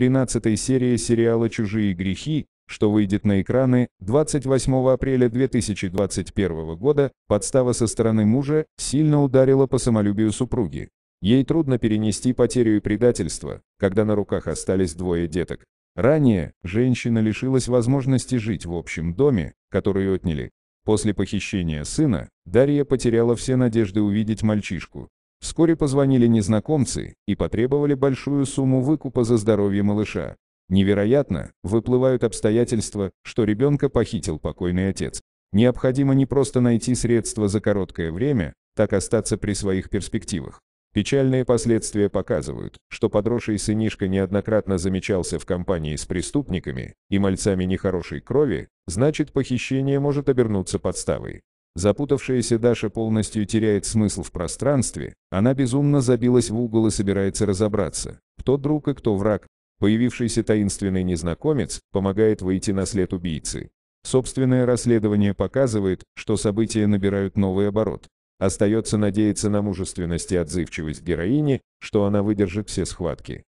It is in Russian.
13 серии сериала «Чужие грехи», что выйдет на экраны 28 апреля 2021 года, подстава со стороны мужа сильно ударила по самолюбию супруги. Ей трудно перенести потерю и предательство, когда на руках остались двое деток. Ранее женщина лишилась возможности жить в общем доме, который отняли. После похищения сына Дарья потеряла все надежды увидеть мальчишку, Вскоре позвонили незнакомцы и потребовали большую сумму выкупа за здоровье малыша. Невероятно, выплывают обстоятельства, что ребенка похитил покойный отец. Необходимо не просто найти средства за короткое время, так остаться при своих перспективах. Печальные последствия показывают, что подросший сынишка неоднократно замечался в компании с преступниками и мальцами нехорошей крови, значит похищение может обернуться подставой. Запутавшаяся Даша полностью теряет смысл в пространстве, она безумно забилась в угол и собирается разобраться, кто друг и кто враг. Появившийся таинственный незнакомец помогает выйти на след убийцы. Собственное расследование показывает, что события набирают новый оборот. Остается надеяться на мужественность и отзывчивость героини, что она выдержит все схватки.